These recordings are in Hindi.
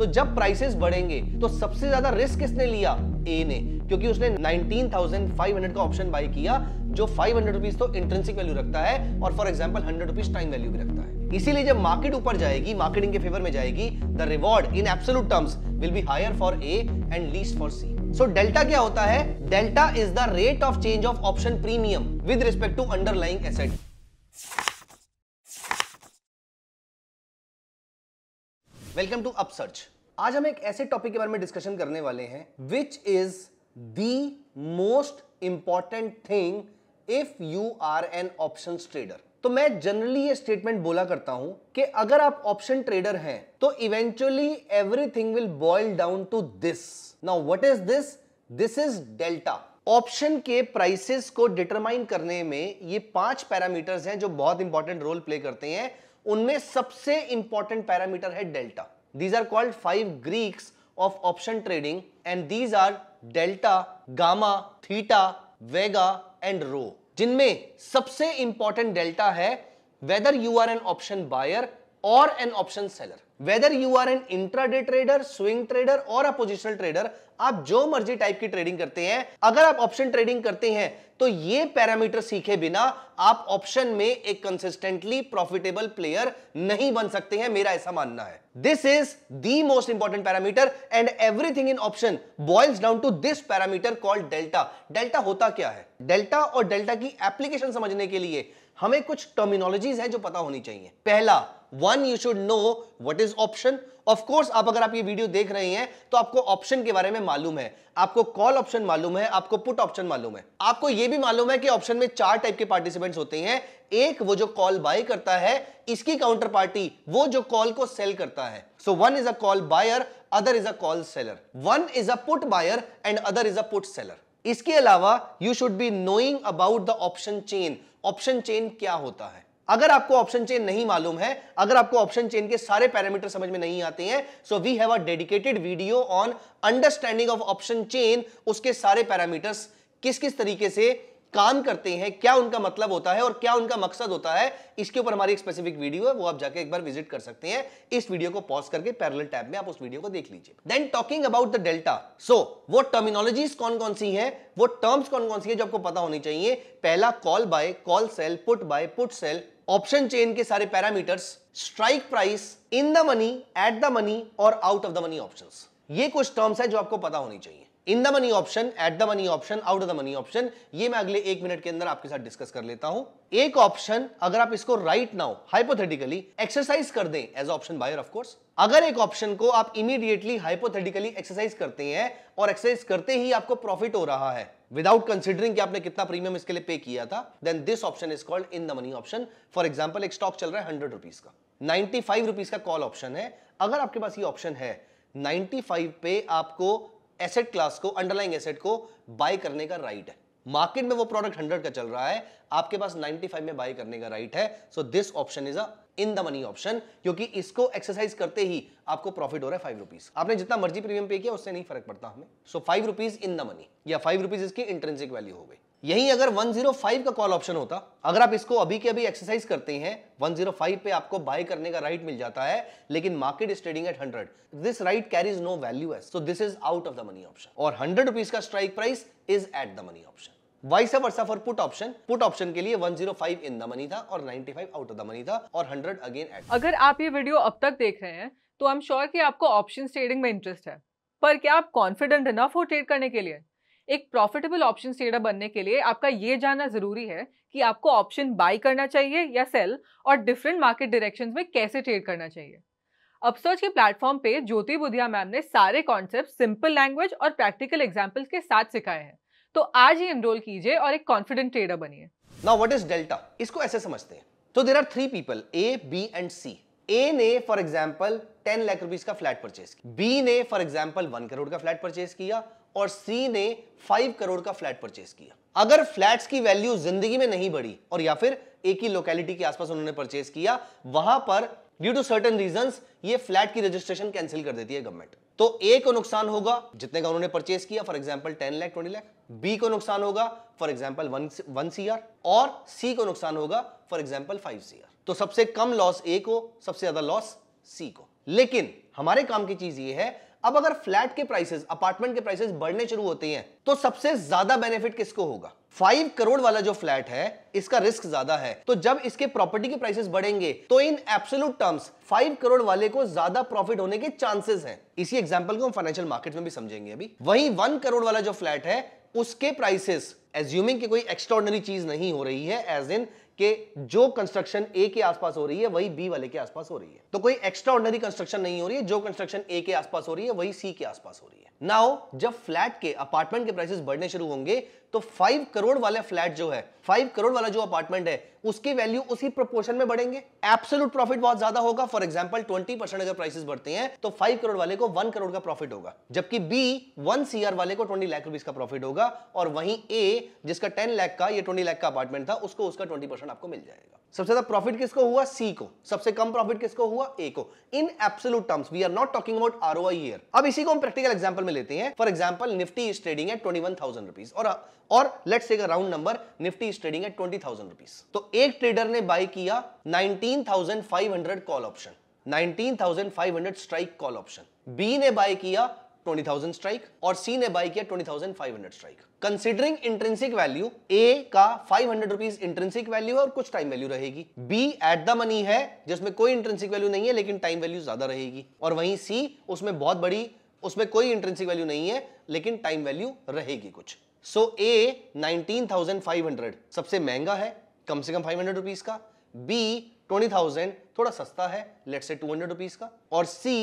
तो जब प्राइसेस बढ़ेंगे तो सबसे ज्यादा रिस्क किसने लिया ए ने क्योंकि उसने 19,500 का ऑप्शन बाय किया जो 500 रुपीस तो इंट्रेंसिक वैल्यू रखता है और for example 100 rupees time value भी रखता है इसीलिए जब मार्केट ऊपर जाएगी मार्केटिंग के फेवर में जाएगी the reward in absolute terms will be higher for A and least for C so delta क्या होता है delta is the rate of change of option premium with respect to underlying asset welcome to Upsurge आज हम एक ऐसे टॉपिक के बारे में डिस्कशन करने वाले हैं which is the most important thing if you are an option trader तो मैं जनरली ये स्टेटमेंट बोला करता हूं कि अगर आप ऑप्शन ट्रेडर हैं तो eventually everything will boil down to this now what is this this is delta option के प्राइसेस को डिटरमाइन करने में ये पांच पैरामीटर्स हैं जो बहुत इंपॉर्टेंट रोल प्ले करते हैं उनमें सबसे इंपॉर्टेंट पैरामीटर है delta these are called five Greeks of option trading and these are delta gamma theta vega and rho जिनमें सबसे इंपॉर्टेंट डेल्टा है whether you are an option buyer और an option seller whether you are an intraday trader swing trader और अपोजिशनल ट्रेडर आप जो मर्जी टाइप की ट्रेडिंग करते हैं अगर आप ऑप्शन ट्रेडिंग करते हैं तो ये पैरामीटर सीखे बिना आप ऑप्शन में एक कंसिस्टेंटली प्रॉफिटेबल प्लेयर नहीं बन सकते हैं मेरा ऐसा मानना है this is the most important parameter and everything in option boils down to this parameter called delta delta होता क्या है डेल्टा और डेल्टा की एप्लीकेशन समझने के लिए हमें कुछ टर्मिनोलॉजीज हैं जो पता होनी चाहिए पहला one you should know what is option of course आप अगर आप ये वीडियो देख रहे हैं तो आपको ऑप्शन के बारे में मालूम है आपको कॉल ऑप्शन मालूम है आपको पुट ऑप्शन मालूम है आपको ये भी मालूम है कि ऑप्शन में चार टाइप के पार्टिसिपेंट्स होते हैं एक वो जो कॉल बाय करता है इसकी काउंटर पार्टी वो जो कॉल को सेल करता है so one is a call buyer other is a call seller one is a put buyer and other is a put seller इसके अलावा you should be knowing about the option chain option chain क्या होता है अगर आपको ऑप्शन चेन नहीं मालूम है अगर आपको ऑप्शन चेन के सारे पैरामीटर समझ में नहीं आते हैं so we have a dedicated video on understanding of option chain उसके सारे पैरामीटर्स किस किस तरीके से काम करते हैं क्या उनका मतलब होता है और क्या उनका मकसद होता है इसके ऊपर हमारी एक स्पेसिफिक वीडियो है वो आप जाके एक बार विजिट कर सकते हैं इस वीडियो को पॉज करके पैरल टैब में आप उस वीडियो को देख लीजिए then talking about the delta so वो टर्मिनोलॉजीज कौन कौन सी है वो टर्म्स कौन कौन सी है जो आपको पता होनी चाहिए पहला call buy call sell put buy put sell option chain के सारे parameters strike price in the money at the money और out of the money option ये कुछ टर्म्स है जो आपको पता होनी चाहिए in the money option at the money option out of the money option ये मैं अगले एक मिनट के अंदर आपके साथ डिस्कस कर लेता हूं एक ऑप्शन अगर आप इसको राइट नाउ हाइपोथेटिकली एक्सरसाइज कर दें as option buyer of course अगर एक ऑप्शन को आप इमीडिएटली हाइपोथेटिकली एक्सरसाइज करते हैं और एक्सरसाइज करते ही आपको प्रॉफिट हो रहा है विदाउट कंसिडरिंग कि आपने कितना प्रीमियम इसके लिए पे किया था then this option is called in the money option for example एक स्टॉक चल रहा है हंड्रेड रुपीज का नाइन्टी फाइव रुपीज का कॉल ऑप्शन है अगर आपके पास ये ऑप्शन है 95 पे आपको एसेट क्लास को अंडरलाइंग एसेट को बाय करने का राइट है मार्केट में वो प्रोडक्ट हंड्रेड का चल रहा है आपके पास फाइव में बाय करने का राइट है so this option is a in the money option क्योंकि इसको एक्सरसाइज करते ही आपको प्रॉफिट हो रहा है फाइव रुपीज आपने जितना मर्जी प्रीमियम पे किया उससे नहीं फर्क पड़ता हमें so five rupees in the money या फाइव रुपीज इसकी इंटरेंसिक वैल्यू हो गई यही अगर 105 का कॉल ऑप्शन होता अगर आप इसको अभी के अभी एक्सरसाइज करते हैं 105 पे आपको बाय करने का राइट मिल जाता है लेकिन market is trading at 100 this right carries no value as so this is out of the money option और हंड्रेड रुपीज का strike price is at the money option vice versa for put option put option के लिए 105 इन द मनी था और 95 आउट ऑफ द मनी था और 100 अगेन एट अगर आप ये वीडियो अब तक देख रहे हैं तो आई एम श्योर कि आपको ऑप्शन ट्रेडिंग में इंटरेस्ट है पर क्या आप कॉन्फिडेंट इनफ हो ट्रेड करने के लिए एक प्रॉफिटेबल ऑप्शन ट्रेडर बनने के लिए आपका ये जानना ज़रूरी है कि आपको ऑप्शन बाई करना चाहिए या सेल और डिफरेंट मार्केट डायरेक्शंस में कैसे ट्रेड करना चाहिए अपसर्च के प्लेटफॉर्म पे ज्योति बुधिया मैम ने सारे कॉन्सेप्ट सिंपल लैंग्वेज और प्रैक्टिकल एग्जाम्पल्स के साथ सिखाए हैं तो आज ही एनरोल कीजिए और एक कॉन्फिडेंट ट्रेडर बनिए नाउ व्हाट इज डेल्टा इसको ऐसे समझते हैं तो there are three people A B and C A ने for example ten lakh rupees का फ्लैट परचेज किया बी ने फॉर एग्जाम्पल वन करोड़ का फ्लैट परचेज किया और सी ने फाइव करोड़ का फ्लैट परचेज किया अगर फ्लैट्स की वैल्यू जिंदगी में नहीं बढ़ी और या फिर एक ही लोकेलिटी के आसपास उन्होंने परचेज किया वहां पर ड्यू टू सर्टन रीजन ये फ्लैट की रजिस्ट्रेशन कैंसिल कर देती है गवर्नमेंट तो ए को नुकसान होगा जितने का उन्होंने परचेज किया for example ten lakh twenty lakh B को नुकसान होगा for example one C R और सी को नुकसान होगा for example five C R तो सबसे कम लॉस ए को सबसे ज्यादा लॉस सी को लेकिन हमारे काम की चीज ये है अब अगर फ्लैट के प्राइसेस अपार्टमेंट के प्राइसेस बढ़ने शुरू होती हैं तो सबसे ज्यादा बेनिफिट किसको होगा फाइव करोड़ वाला जो फ्लैट है इसका रिस्क ज्यादा है तो जब इसके प्रॉपर्टी के प्राइसेस बढ़ेंगे तो in absolute terms five crore वाले को ज्यादा प्रॉफिट होने के चांसेस हैं इसी एग्जांपल को हम फाइनेंशियल मार्केट में भी समझेंगे अभी वही वन करोड़ वाला जो फ्लैट है उसके प्राइसेस एज्यूमिंग की कोई एक्स्ट्रॉर्डनरी चीज नहीं हो रही है एज इन कि जो कंस्ट्रक्शन ए के आसपास हो रही है वही बी वाले के आसपास हो रही है तो कोई एक्स्ट्रा ऑर्डनरी कंस्ट्रक्शन नहीं हो रही है जो कंस्ट्रक्शन ए के आसपास हो रही है वही सी के आसपास हो रही है नाउ जब फ्लैट के अपार्टमेंट के प्राइसेस बढ़ने शुरू होंगे तो फाइव करोड़ वाले फ्लैट जो है फाइव करोड़ वाला जो अपार्टमेंट है उसकी वैल्यू उसी प्रोपोर्शन में बढ़ेंगे एब्सोल्यूट प्रॉफिट बहुत ज्यादा होगा फॉर एग्जाम्पल ट्वेंटी परसेंट अगर प्राइसेस बढ़ते हैं तो फाइव करोड़ वाले को वन करोड़ का प्रॉफिट होगा जबकि बी वन सी वाले को ट्वेंटी लाख रुपीज का प्रॉफिट होगा और वहीं ए जिसका टेन लाख का या ट्वेंटी लाख का अपार्टमेंट था उसको उसका ट्वेंटी आपको मिल जाएगा सबसे ज्यादा प्रॉफिट किसको हुआ सी को सबसे कम प्रॉफिट किसको हुआ ए को in absolute terms we are not talking about R year अब इसी को हम प्रैक्टिकल एग्जाम्पल में लेते हैं for example Nifty is trading है ट्वेंटी वन थाउजेंड रुपीज और और let say round number Nifty trading है ट्वेंटी थाउजेंड रुपीज तो एक ट्रेडर ने बाय किया nineteen thousand five hundred call option nineteen thousand five hundred strike call option B ने बाय किया 20,000 स्ट्राइक और सी ने बाय किया 20,500 strike considering intrinsic value A का five hundred rupees intrinsic value और कुछ टाइम वैल्यू रहेगी बी एट द मनी है जिसमें कोई इंट्रेंसिक वैल्यू नहीं है लेकिन टाइम वैल्यू ज्यादा रहेगी और वहीं सी उसमें बहुत बड़ी उसमें कोई इंट्रेंसिक वैल्यू नहीं है लेकिन टाइम वैल्यू रहेगी कुछ सो ए 19,500 सबसे महंगा है कम से कम 500 रुपीज का बी 20,000 थोड़ा सस्ता है लेट से 200 रुपीज का और सी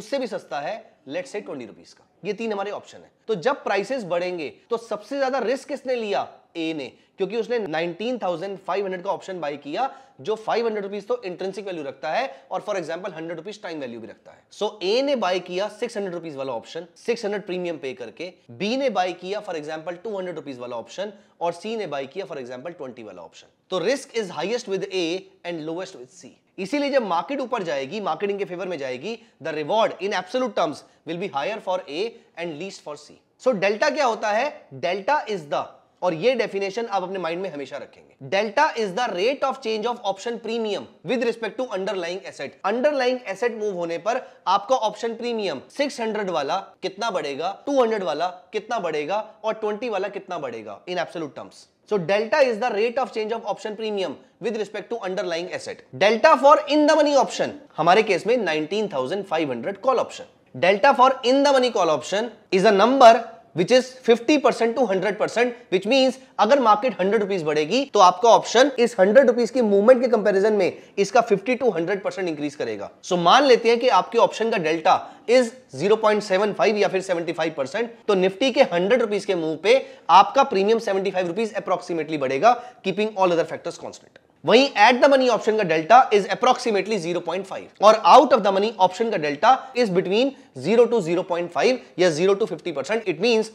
उससे भी सस्ता है लेट से 20 रुपीज का ये तीन हमारे ऑप्शन है तो जब प्राइसेस बढ़ेंगे तो सबसे ज्यादा रिस्क किसने लिया ए ने क्योंकि उसने 19,500 का ऑप्शन बाई किया जो 500 हंड्रेड तो इंट्रेंसिक वैल्यू रखता है और for example 100 rupees time value भी रखता है सो ए ने बाई किया 600 रुपीस वाला ऑप्शन 600 प्रीमियम पे करके बी ने बाई किया फॉर एग्जांपल 200 रुपीज वाला ऑप्शन और सी ने बाई किया फॉर एग्जाम्पल ट्वेंटी वाला ऑप्शन तो risk is highest with A and lowest with C इसीलिए जब मार्केट ऊपर जाएगी मार्केटिंग के फेवर में जाएगी the reward in absolute terms will be higher for A and least for C so delta क्या होता है डेल्टा इज द और ये डेफिनेशन आप अपने माइंड में हमेशा रखेंगे delta is the rate of change of option premium with respect to underlying asset underlying asset move होने पर आपका ऑप्शन प्रीमियम 600 वाला कितना बढ़ेगा 200 वाला कितना बढ़ेगा और 20 वाला कितना बढ़ेगा in absolute terms so delta is the rate of change of option premium with respect to underlying asset delta for in the money option हमारे केस में 19,500 call option delta for in the money call option is a number which is 50% to 100% which means अगर मार्केट 100 रुपीज बढ़ेगी तो आपका ऑप्शन इस 100 रुपीज की मूवमेंट के कंपैरिजन में इसका 50 टू 100% इंक्रीज करेगा सो so, मान लेते हैं कि आपके ऑप्शन का डेल्टा इज 0.75 या फिर 75% तो निफ्टी के 100 रुपीज के मूव पे आपका प्रीमियम 75 रुपीज अप्रोक्सीमेटली बढ़ेगा keeping all other factors constant वहीं एट द मनी ऑप्शन का डेल्टा इज अप्रोक्सीमेटली 0.5 और out of the money option का डेल्टा इज बिटवीन 0 टू 0.5 या 0 टू 50 परसेंट इट मींस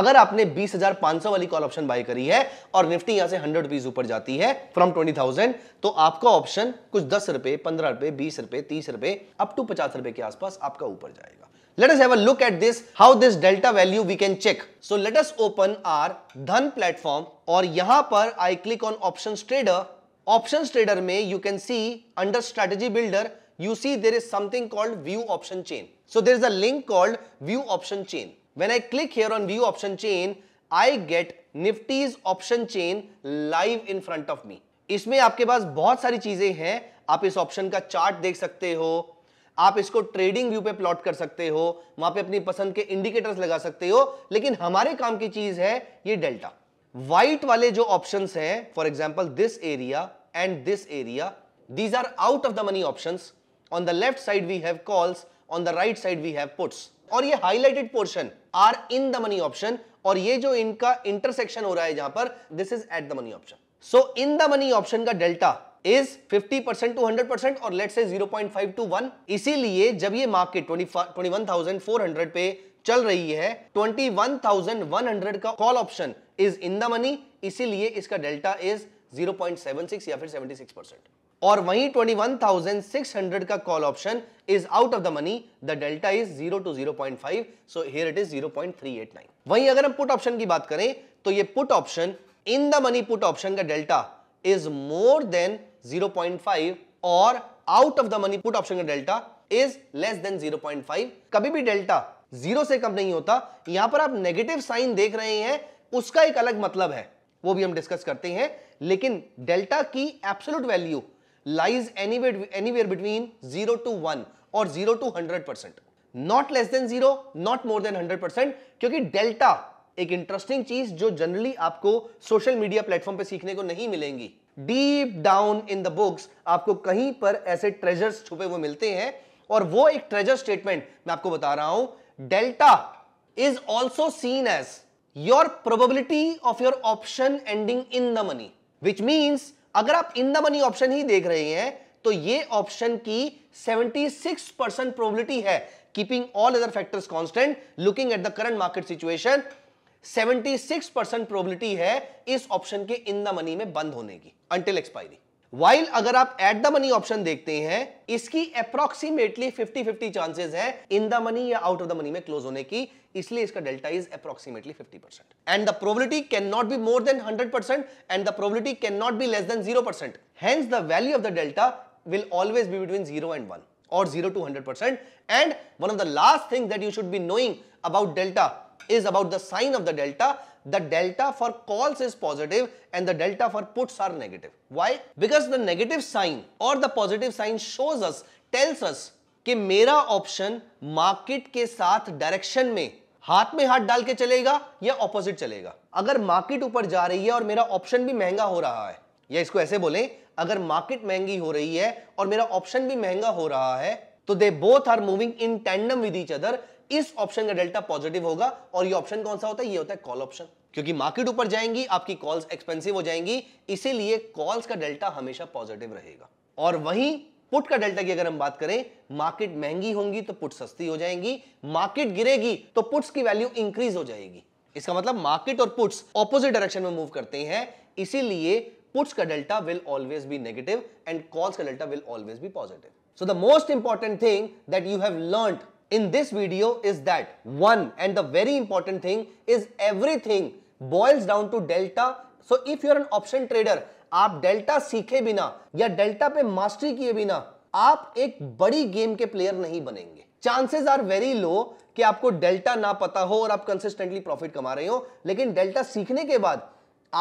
अगर आपने 20,500 वाली कॉल ऑप्शन बाय करी है और निफ्टी यहां से हंड्रेड रुपीज ऊपर जाती है फ्रॉम 20,000 तो आपका ऑप्शन कुछ दस रुपए पंद्रह रुपए बीस रुपए तीस रुपए अप टू पचास रुपए के आसपास आपका ऊपर जाएगा let us have a look at this how this delta value we can check so let us open our dhan platform और यहां पर I click on options trader option trader में you can see under strategy builder you see there is something called view option chain so there is a link called view option chain when I click here on view option chain I get Nifty's option chain live in front of me इसमें आपके पास बहुत सारी चीजें हैं आप इस ऑप्शन का चार्ट देख सकते हो आप इसको ट्रेडिंग व्यू पे प्लॉट कर सकते हो वहां पे अपनी पसंद के इंडिकेटर्स लगा सकते हो लेकिन हमारे काम की चीज है ये डेल्टा व्हाइट वाले जो ऑप्शन हैं for example this area and this area these are out of the money option on the left side we have calls on the right side we have puts और ये highlighted portion are in the money option और ये जो इनका इंटरसेक्शन हो रहा है जहां पर this is at the money option so in the money option का delta is 50 percent to 100 percent और लेट से 0.5 टू 1 इसीलिए जब ये मार्केट 21,400 पे चल रही है 21,100 का call option is in the money इसीलिए इसका डेल्टा इज 0.76 या फिर 76 परसेंट और वहीं 21,600 का call option is out of the money the delta is 0 to 0.5 so here it is 0.389 वहीं अगर हम पुट ऑप्शन की बात करें तो ये put option in the money put option का डेल्टा इज मोर देन 0.5 और out of the money put option का डेल्टा इज लेस देन 0.5 कभी भी डेल्टा जीरो से कम नहीं होता यहां पर आप नेगेटिव साइन देख रहे हैं उसका एक अलग मतलब है वो भी हम डिस्कस करते हैं लेकिन डेल्टा की absolute value lies any anywhere between zero to one और zero to hundred percent not less than zero not more than hundred percent क्योंकि डेल्टा एक इंटरेस्टिंग चीज जो जनरली आपको सोशल मीडिया प्लेटफॉर्म पे सीखने को नहीं मिलेंगी deep down in the books आपको कहीं पर ऐसे ट्रेजर्स छुपे हुए मिलते हैं और वो एक ट्रेजर स्टेटमेंट मैं आपको बता रहा हूं delta is also seen as your probability of your option ending in the money which means अगर आप इन द मनी ऑप्शन ही देख रहे हैं तो ये ऑप्शन की 76 परसेंट प्रोबेबिलिटी है keeping all other factors constant looking at the current market situation 76 percent probability है इस ऑप्शन के इन द मनी में बंद होने की अंटिल एक्सपायरी वाइल अगर आप एट द मनी ऑप्शन देखते हैं इसकी अप्रोक्सीमेटली 50-50 चांसेस है इन द मनी या आउट ऑफ द मनी में क्लोज होने की इसलिए इसका delta is approximately 50 percent and the probability can not be more than 100 percent and the probability can not be less than 0 percent hence the value of the delta will always be between zero and one और zero to hundred percent and one of the last thing that you should be knowing about delta is about the sign of the delta. The delta for calls is positive and the delta for puts are negative. Why? Because the negative sign or the positive sign shows us, tells us ki mera option market ke sath direction mein हाथ में हाथ डाल के चलेगा या ऑपोजिट चलेगा अगर मार्केट ऊपर जा रही है और मेरा ऑप्शन भी महंगा हो रहा है या इसको ऐसे बोलें अगर मार्केट महंगी हो रही है और मेरा ऑप्शन भी महंगा हो रहा है तो they both are moving in tandem with each other इस ऑप्शन का डेल्टा पॉजिटिव होगा और ये ऑप्शन कौन सा होता है ये होता है कॉल ऑप्शन क्योंकि मार्केट ऊपर जाएंगी आपकी कॉल्स एक्सपेंसिव हो जाएंगी इसीलिए कॉल्स का डेल्टा हमेशा पॉजिटिव रहेगा और वहीं पुट का डेल्टा की अगर हम बात करें मार्केट महंगी होंगी तो पुट सस्ती हो जाएंगी मार्केट गिरेगी तो पुट्स की वैल्यू इंक्रीज हो जाएगी इसका मतलब मार्केट और पुट्स ऑपोजिट डायरेक्शन में मूव करते हैं इसीलिए पुट्स का delta will always be negative and calls का delta will always be positive so the most important thing that you have learn in this video is that one and the very important thing is everything boils down to delta. So if you're an option trader, आप डेल्टा सीखे बिना या डेल्टा पे मास्टरी किए बिना आप एक बड़ी गेम के प्लेयर नहीं बनेंगे चांसेस आर वेरी लो कि आपको डेल्टा ना पता हो और आप कंसिस्टेंटली प्रॉफिट कमा रहे हो लेकिन डेल्टा सीखने के बाद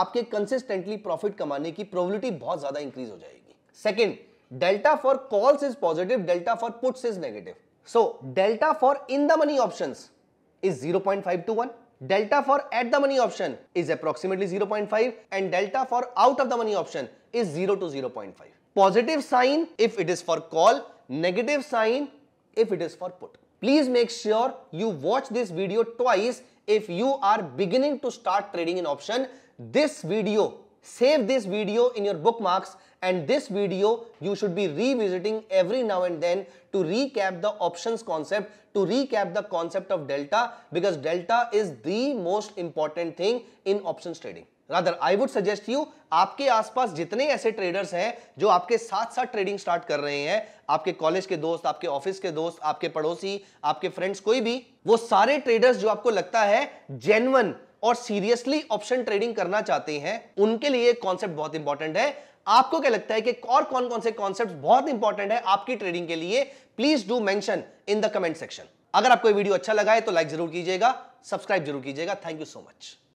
आपके कंसिस्टेंटली प्रॉफिट कमाने की प्रोबेबिलिटी बहुत ज्यादा इंक्रीज हो जाएगी second delta for calls is positive delta for puts is negative So delta for in the money options is 0.5 to 1. Delta for at the money option is approximately 0.5 and delta for out of the money option is 0 to 0.5. Positive sign if it is for call, negative sign if it is for put. Please make sure you watch this video twice if you are beginning to start trading in option. This video, save this video in your bookmarks and this video you should be revisiting every now and then to recap the options concept, to recap the concept of delta because delta is the most important thing in options trading. Rather I would suggest you आपके आसपास जितने ऐसे ट्रेडर्स हैं जो आपके साथ साथ ट्रेडिंग स्टार्ट कर रहे हैं आपके कॉलेज के दोस्त आपके ऑफिस के दोस्त आपके पड़ोसी आपके फ्रेंड्स कोई भी वो सारे ट्रेडर्स जो आपको लगता है जेनवन और सीरियसली ऑप्शन ट्रेडिंग करना चाहते हैं उनके लिए कॉन्सेप्ट बहुत इंपॉर्टेंट है आपको क्या लगता है कि और कौन कौन से कॉन्सेप्ट बहुत इंपॉर्टेंट है आपकी ट्रेडिंग के लिए please do mention in the comment section अगर आपको वीडियो अच्छा लगा है तो लाइक जरूर कीजिएगा सब्सक्राइब जरूर कीजिएगा थैंक यू सो मच